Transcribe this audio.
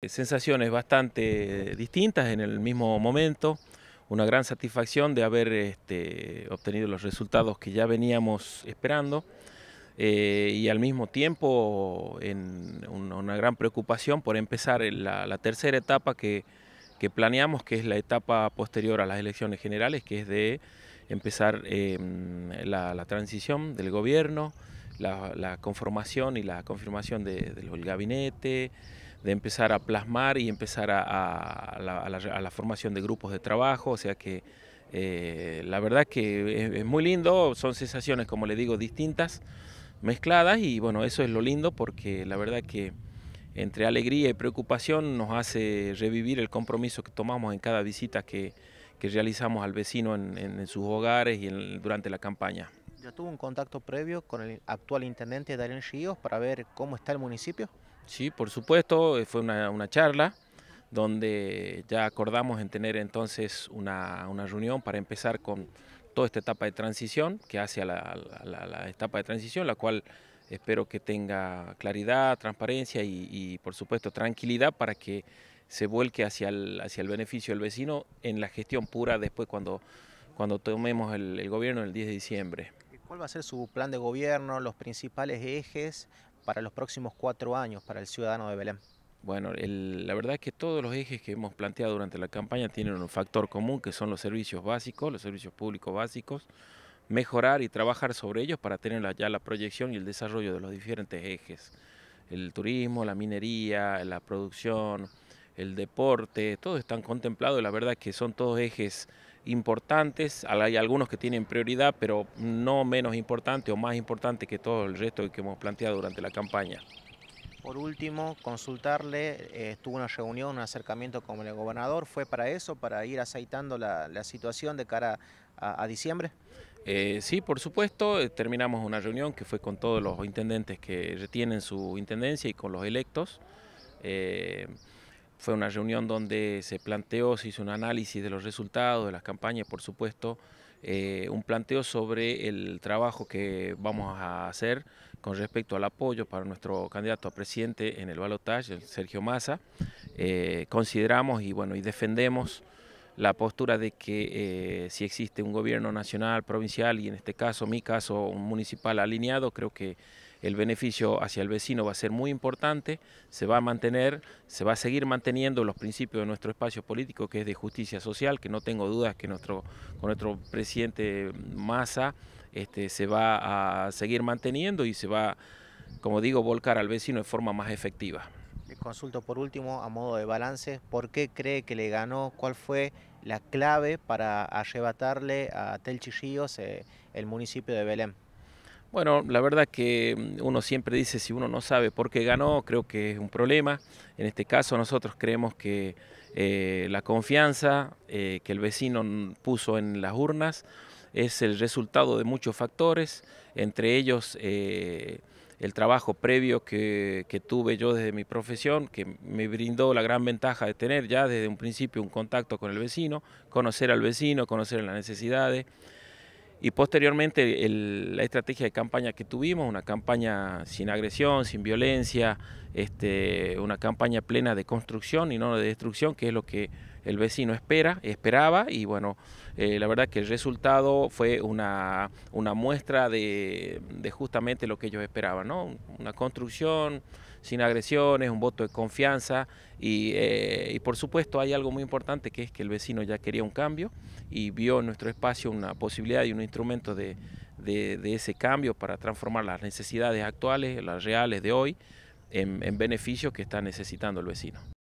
Eh, sensaciones bastante distintas en el mismo momento, una gran satisfacción de haber este, obtenido los resultados que ya veníamos esperando eh, y al mismo tiempo una gran preocupación por empezar la, tercera etapa que, planeamos, que es la etapa posterior a las elecciones generales, que es de empezar eh, la, transición del gobierno, la, conformación y la confirmación del gabinete, de empezar a plasmar y empezar a, la, formación de grupos de trabajo, o sea que eh, la verdad que es, muy lindo, son sensaciones, como le digo, distintas, mezcladas y bueno, eso es lo lindo porque la verdad que entre alegría y preocupación nos hace revivir el compromiso que tomamos en cada visita que, realizamos al vecino en, sus hogares y durante la campaña. ¿Ya tuvo un contacto previo con el actual intendente Darén Ríos para ver cómo está el municipio? Sí, por supuesto, eh, fue una, charla donde ya acordamos en tener entonces una, reunión para empezar con toda esta etapa de transición que hace a la, etapa de transición, la cual espero que tenga claridad, transparencia y, por supuesto tranquilidad para que se vuelque hacia el, hacia el beneficio del vecino en la gestión pura después cuando, cuando tomemos el, el gobierno el 10 de diciembre. ¿Cuál va a ser su plan de gobierno, los principales ejes para los próximos cuatro años para el ciudadano de Belén? Bueno, la verdad es que todos los ejes que hemos planteado durante la campaña tienen un factor común que son los servicios básicos, los servicios públicos básicos, mejorar y trabajar sobre ellos para tener ya la proyección y el desarrollo de los diferentes ejes. El turismo, la minería, la producción, el deporte, todos están contemplados y la verdad es que son todos ejes importantes, hay algunos que tienen prioridad, pero no menos importante o más importante que todo el resto que hemos planteado durante la campaña. Por último, consultarle, eh, tuvo una reunión, un acercamiento con el gobernador, ¿fue para eso, para ir aceitando la, situación de cara a, diciembre? Eh, sí, por supuesto, eh, terminamos una reunión que fue con todos los intendentes que retienen su intendencia y con los electos. Eh, fue una reunión donde se planteó, se hizo un análisis de los resultados, de las campañas, por supuesto, eh, un planteo sobre el trabajo que vamos a hacer con respecto al apoyo para nuestro candidato a presidente en el balotaje, Sergio Massa. Eh, consideramos y, bueno, y defendemos la postura de que eh, si existe un gobierno nacional, provincial y en este caso, mi caso, un municipal alineado, creo que el beneficio hacia el vecino va a ser muy importante, se va a mantener, se va a seguir manteniendo los principios de nuestro espacio político que es de justicia social, que no tengo dudas que nuestro, con nuestro presidente Massa este, se va a seguir manteniendo y se va, como digo, volcar al vecino de forma más efectiva. Le consulto por último, a modo de balance, ¿por qué cree que le ganó? ¿Cuál fue la clave para arrebatarle a Telchillíos eh, el municipio de Belén? Bueno, la verdad que mm, uno siempre dice si uno no sabe por qué ganó, creo que es un problema. En este caso nosotros creemos que eh, la confianza eh, que el vecino mm, puso en las urnas es el resultado de muchos factores, entre ellos eh, el trabajo previo que, que, tuve yo desde mi profesión, que me brindó la gran ventaja de tener ya desde un principio un contacto con el vecino, conocer al vecino, conocer las necesidades. Y posteriormente la estrategia de campaña que tuvimos, una campaña sin agresión, sin violencia, este, una campaña plena de construcción y no de destrucción, que es lo que el vecino espera, esperaba y bueno, eh, la verdad que el resultado fue una, muestra de, justamente lo que ellos esperaban, ¿no? Una construcción sin agresiones, un voto de confianza eh, y, por supuesto hay algo muy importante que es que el vecino ya quería un cambio y vio en nuestro espacio una posibilidad y un instrumento de, ese cambio para transformar las necesidades actuales, las reales de hoy, en, en beneficios que está necesitando el vecino.